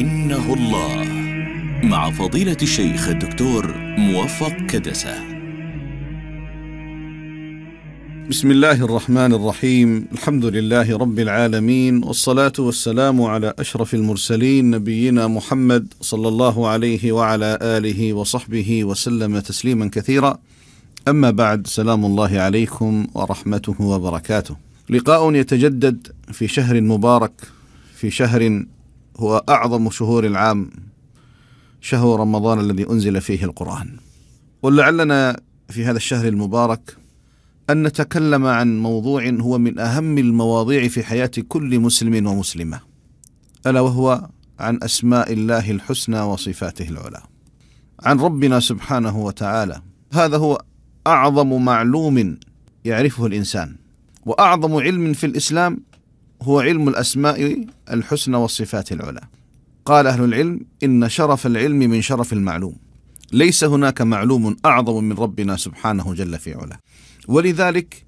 إنه الله مع فضيلة الشيخ الدكتور موفق كدسة بسم الله الرحمن الرحيم الحمد لله رب العالمين والصلاة والسلام على أشرف المرسلين نبينا محمد صلى الله عليه وعلى آله وصحبه وسلم تسليما كثيرا أما بعد سلام الله عليكم ورحمته وبركاته لقاء يتجدد في شهر مبارك في شهر هو أعظم شهور العام شهر رمضان الذي أنزل فيه القرآن ولعلنا في هذا الشهر المبارك أن نتكلم عن موضوع هو من أهم المواضيع في حياة كل مسلم ومسلمة ألا وهو عن أسماء الله الحسنى وصفاته العلى عن ربنا سبحانه وتعالى هذا هو أعظم معلوم يعرفه الإنسان وأعظم علم في الإسلام هو علم الأسماء الحسنى والصفات العلى قال أهل العلم إن شرف العلم من شرف المعلوم ليس هناك معلوم أعظم من ربنا سبحانه جل في علاه ولذلك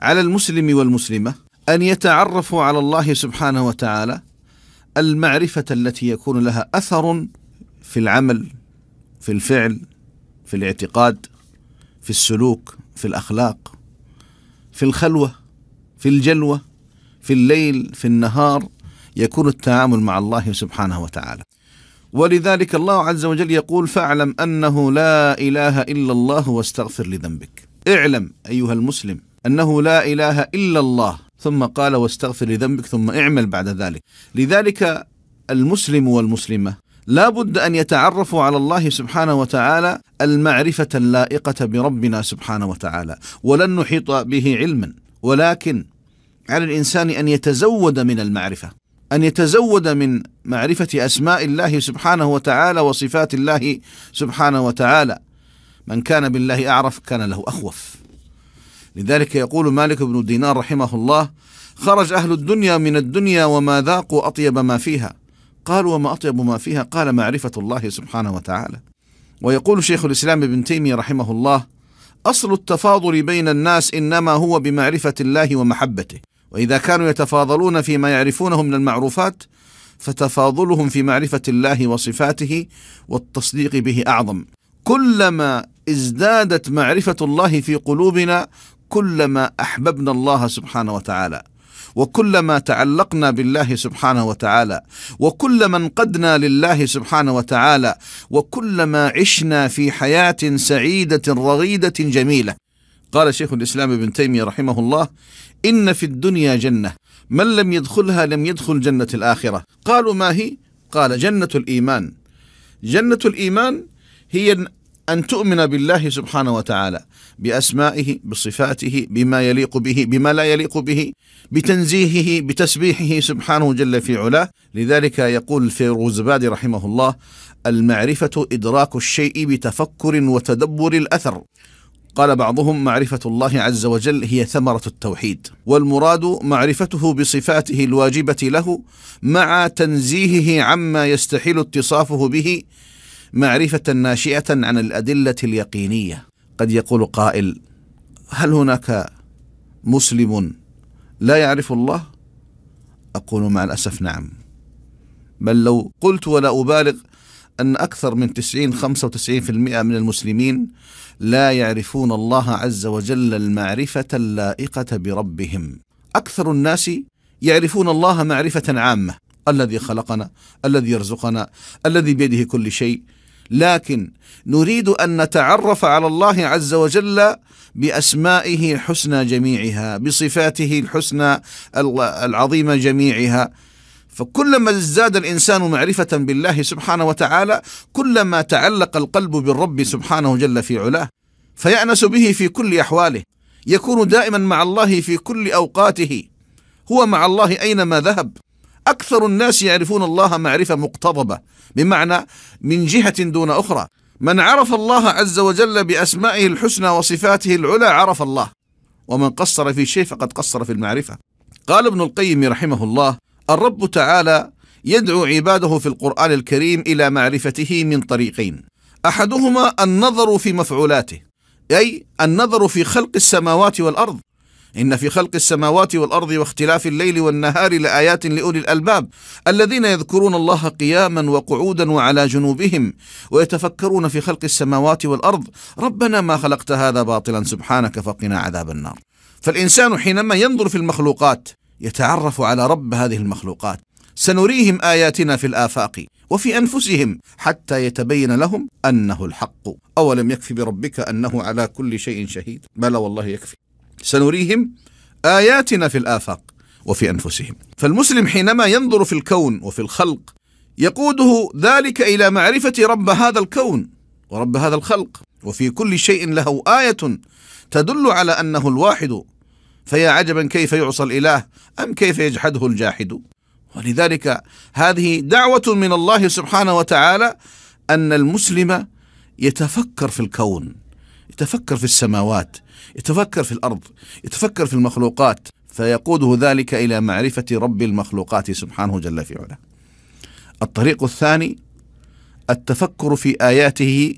على المسلم والمسلمة أن يتعرفوا على الله سبحانه وتعالى المعرفة التي يكون لها أثر في العمل في الفعل في الاعتقاد في السلوك في الأخلاق في الخلوة في الجلوة في الليل في النهار يكون التعامل مع الله سبحانه وتعالى ولذلك الله عز وجل يقول فاعلم أنه لا إله إلا الله واستغفر لذنبك اعلم أيها المسلم أنه لا إله إلا الله ثم قال واستغفر لذنبك ثم اعمل بعد ذلك لذلك المسلم والمسلمة لا بد أن يتعرفوا على الله سبحانه وتعالى المعرفة اللائقة بربنا سبحانه وتعالى ولن نحيط به علما ولكن على الإنسان أن يتزود من المعرفة أن يتزود من معرفة أسماء الله سبحانه وتعالى وصفات الله سبحانه وتعالى من كان بالله أعرف كان له أخوف لذلك يقول مالك بن دينار رحمه الله خرج أهل الدنيا من الدنيا وما ذاقوا أطيب ما فيها قالوا وما أطيب ما فيها قال معرفة الله سبحانه وتعالى ويقول شيخ الإسلام ابن تيمية رحمه الله أصل التفاضل بين الناس إنما هو بمعرفة الله ومحبته واذا كانوا يتفاضلون فيما يعرفونه من المعروفات فتفاضلهم في معرفه الله وصفاته والتصديق به اعظم كلما ازدادت معرفه الله في قلوبنا كلما احببنا الله سبحانه وتعالى وكلما تعلقنا بالله سبحانه وتعالى وكلما انقدنا لله سبحانه وتعالى وكلما عشنا في حياه سعيده رغيده جميله قال شيخ الإسلام ابن تيمية رحمه الله إن في الدنيا جنة من لم يدخلها لم يدخل جنة الآخرة قالوا ما هي؟ قال جنة الإيمان جنة الإيمان هي أن تؤمن بالله سبحانه وتعالى بأسمائه بصفاته بما يليق به بما لا يليق به بتنزيهه بتسبيحه سبحانه جل في علاه لذلك يقول الفيروزبادي رحمه الله المعرفة إدراك الشيء بتفكر وتدبر الأثر قال بعضهم معرفة الله عز وجل هي ثمرة التوحيد والمراد معرفته بصفاته الواجبة له مع تنزيهه عما يستحيل اتصافه به معرفة ناشئة عن الأدلة اليقينية قد يقول قائل هل هناك مسلم لا يعرف الله؟ أقول مع الأسف نعم بل لو قلت ولا أبالغ أن أكثر من 90 95% من المسلمين لا يعرفون الله عز وجل المعرفه اللائقه بربهم اكثر الناس يعرفون الله معرفه عامه الذي خلقنا الذي يرزقنا الذي بيده كل شيء لكن نريد ان نتعرف على الله عز وجل باسمائه الحسنى جميعها بصفاته الحسنى العظيمه جميعها فكلما ازداد الانسان معرفه بالله سبحانه وتعالى كلما تعلق القلب بالرب سبحانه جل في علاه فيانس به في كل احواله يكون دائما مع الله في كل اوقاته هو مع الله اينما ذهب اكثر الناس يعرفون الله معرفه مقتضبه بمعنى من جهه دون اخرى من عرف الله عز وجل باسمائه الحسنى وصفاته العلى عرف الله ومن قصر في شيء فقد قصر في المعرفه قال ابن القيم رحمه الله الرب تعالى يدعو عباده في القرآن الكريم إلى معرفته من طريقين أحدهما النظر في مفعولاته أي النظر في خلق السماوات والأرض إن في خلق السماوات والأرض واختلاف الليل والنهار لآيات لأولي الألباب الذين يذكرون الله قياما وقعودا وعلى جنوبهم ويتفكرون في خلق السماوات والأرض ربنا ما خلقت هذا باطلا سبحانك فقنا عذاب النار فالإنسان حينما ينظر في المخلوقات يتعرف على رب هذه المخلوقات سنريهم آياتنا في الآفاق وفي أنفسهم حتى يتبين لهم أنه الحق أولم يكفي بربك أنه على كل شيء شهيد بلى والله يكفي سنريهم آياتنا في الآفاق وفي أنفسهم فالمسلم حينما ينظر في الكون وفي الخلق يقوده ذلك إلى معرفة رب هذا الكون ورب هذا الخلق وفي كل شيء له آية تدل على أنه الواحد فيا عجبا كيف يعصى الإله أم كيف يجحده الجاحد ولذلك هذه دعوة من الله سبحانه وتعالى أن المسلم يتفكر في الكون يتفكر في السماوات يتفكر في الأرض يتفكر في المخلوقات فيقوده ذلك إلى معرفة رب المخلوقات سبحانه جل في علاه الطريق الثاني التفكر في آياته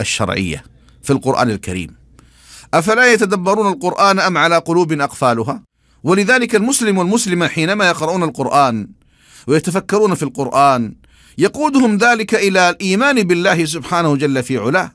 الشرعية في القرآن الكريم أفلا يتدبرون القرآن أم على قلوب أقفالها ولذلك المسلم والمسلمة حينما يقرؤون القرآن ويتفكرون في القرآن يقودهم ذلك إلى الإيمان بالله سبحانه جل في علاه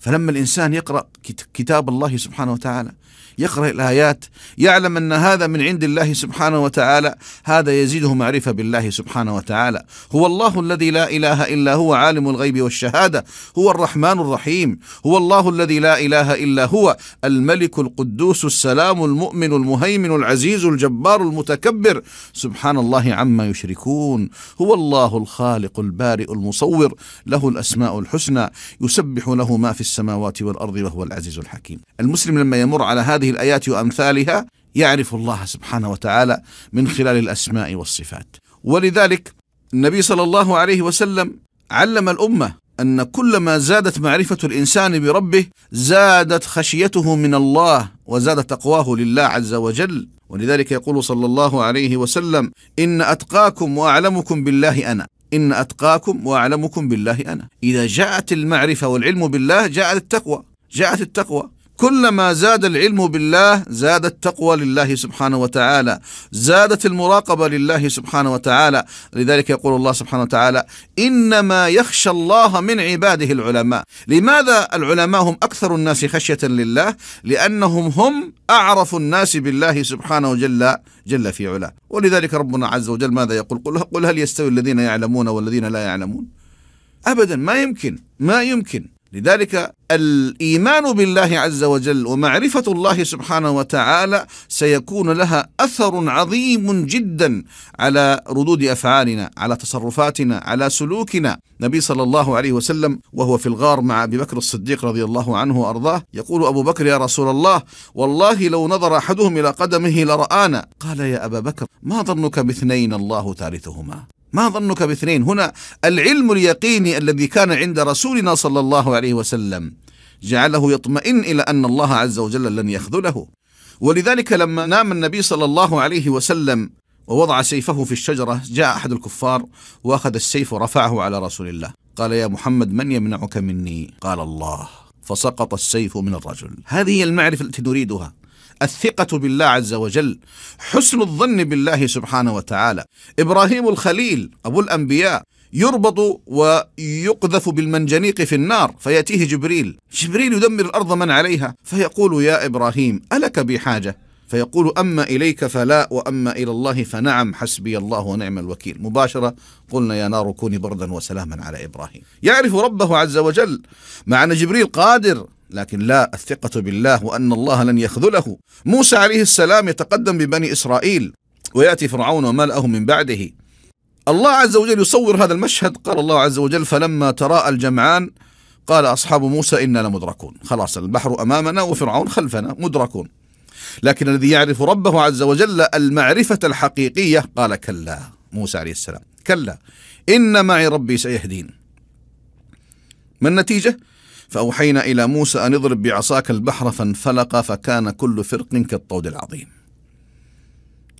فلما الإنسان يقرأ كتاب الله سبحانه وتعالى يقرأ الآيات يعلم أن هذا من عند الله سبحانه وتعالى هذا يزيده معرفة بالله سبحانه وتعالى هو الله الذي لا إله إلا هو عالم الغيب والشهادة هو الرحمن الرحيم هو الله الذي لا إله إلا هو الملك القدوس السلام المؤمن المهيمن العزيز الجبار المتكبر سبحان الله عما يشركون هو الله الخالق البارئ المصور له الأسماء الحسنى يسبح له ما في السماوات والأرض وهو العزيز الحكيم المسلم لما يمر على هذه الآيات وأمثالها يعرف الله سبحانه وتعالى من خلال الأسماء والصفات ولذلك النبي صلى الله عليه وسلم علم الأمة أن كلما زادت معرفة الإنسان بربه زادت خشيته من الله وزاد تقواه لله عز وجل ولذلك يقول صلى الله عليه وسلم إن أتقاكم وأعلمكم بالله أنا إن أتقاكم وأعلمكم بالله أنا إذا جاءت المعرفة والعلم بالله جاءت التقوى جاءت التقوى كلما زاد العلم بالله زاد التقوى لله سبحانه وتعالى زادت المراقبة لله سبحانه وتعالى لذلك يقول الله سبحانه وتعالى إنما يخشى الله من عباده العلماء لماذا العلماء هم أكثر الناس خشية لله لأنهم هم أعرف الناس بالله سبحانه جل جل في علاه ولذلك ربنا عز وجل ماذا يقول قل هل يستوي الذين يعلمون والذين لا يعلمون أبدا ما يمكن ما يمكن لذلك الايمان بالله عز وجل ومعرفه الله سبحانه وتعالى سيكون لها اثر عظيم جدا على ردود افعالنا، على تصرفاتنا، على سلوكنا. النبي صلى الله عليه وسلم وهو في الغار مع ابي بكر الصديق رضي الله عنه وارضاه يقول ابو بكر يا رسول الله والله لو نظر احدهم الى قدمه لرانا. قال يا ابا بكر ما ظنك باثنين الله ثالثهما؟ ما ظنك باثنين هنا العلم اليقيني الذي كان عند رسولنا صلى الله عليه وسلم جعله يطمئن إلى أن الله عز وجل لن يخذله ولذلك لما نام النبي صلى الله عليه وسلم ووضع سيفه في الشجرة جاء أحد الكفار وأخذ السيف ورفعه على رسول الله قال يا محمد من يمنعك مني قال الله فسقط السيف من الرجل هذه المعرفة التي نريدها الثقة بالله عز وجل حسن الظن بالله سبحانه وتعالى إبراهيم الخليل أبو الأنبياء يربط ويقذف بالمنجنيق في النار فيأتيه جبريل جبريل يدمر الأرض من عليها فيقول يا إبراهيم ألك بحاجة فيقول أما إليك فلا وأما إلى الله فنعم حسبي الله ونعم الوكيل مباشرة قلنا يا نار كوني بردا وسلاما على إبراهيم يعرف ربه عز وجل مع أن جبريل قادر لكن لا الثقة بالله وأن الله لن يخذله موسى عليه السلام يتقدم ببني إسرائيل ويأتي فرعون وملأه من بعده الله عز وجل يصور هذا المشهد قال الله عز وجل فلما تراءى الجمعان قال أصحاب موسى إنا لمدركون خلاص البحر أمامنا وفرعون خلفنا مدركون لكن الذي يعرف ربه عز وجل المعرفة الحقيقية قال كلا موسى عليه السلام كلا إن معي ربي سيهدين ما النتيجة؟ فأوحينا إلى موسى أن اضرب بعصاك البحر فانفلق فكان كل فرق كالطود العظيم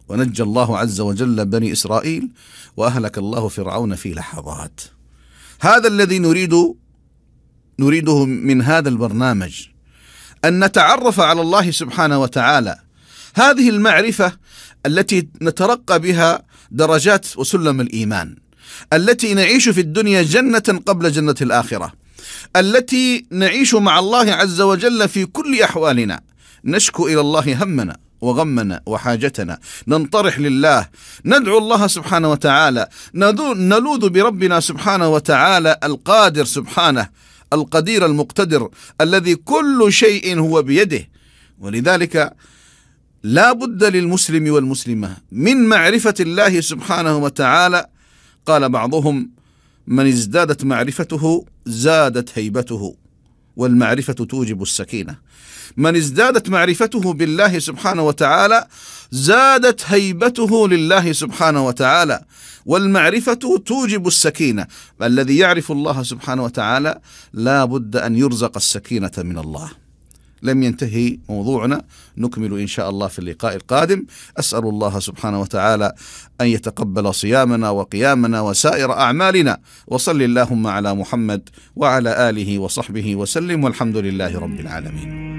ونجى الله عز وجل بني إسرائيل وأهلك الله فرعون في لحظات هذا الذي نريد نريده من هذا البرنامج أن نتعرف على الله سبحانه وتعالى هذه المعرفة التي نترقى بها درجات وسلم الإيمان التي نعيش في الدنيا جنة قبل جنة الآخرة التي نعيش مع الله عز وجل في كل أحوالنا نشكو إلى الله همنا وغمنا وحاجتنا ننطرح لله ندعو الله سبحانه وتعالى نلوذ بربنا سبحانه وتعالى القادر سبحانه القدير المقتدر الذي كل شيء هو بيده ولذلك لا بد للمسلم والمسلمة من معرفة الله سبحانه وتعالى قال بعضهم من ازدادت معرفته زادت هيبته والمعرفة توجب السكينة من ازدادت معرفته بالله سبحانه وتعالى زادت هيبته لله سبحانه وتعالى والمعرفة توجب السكينة الذي يعرف الله سبحانه وتعالى لا بد أن يرزق السكينة من الله لم ينتهي موضوعنا نكمل إن شاء الله في اللقاء القادم أسأل الله سبحانه وتعالى أن يتقبل صيامنا وقيامنا وسائر أعمالنا وصل اللهم على محمد وعلى آله وصحبه وسلم والحمد لله رب العالمين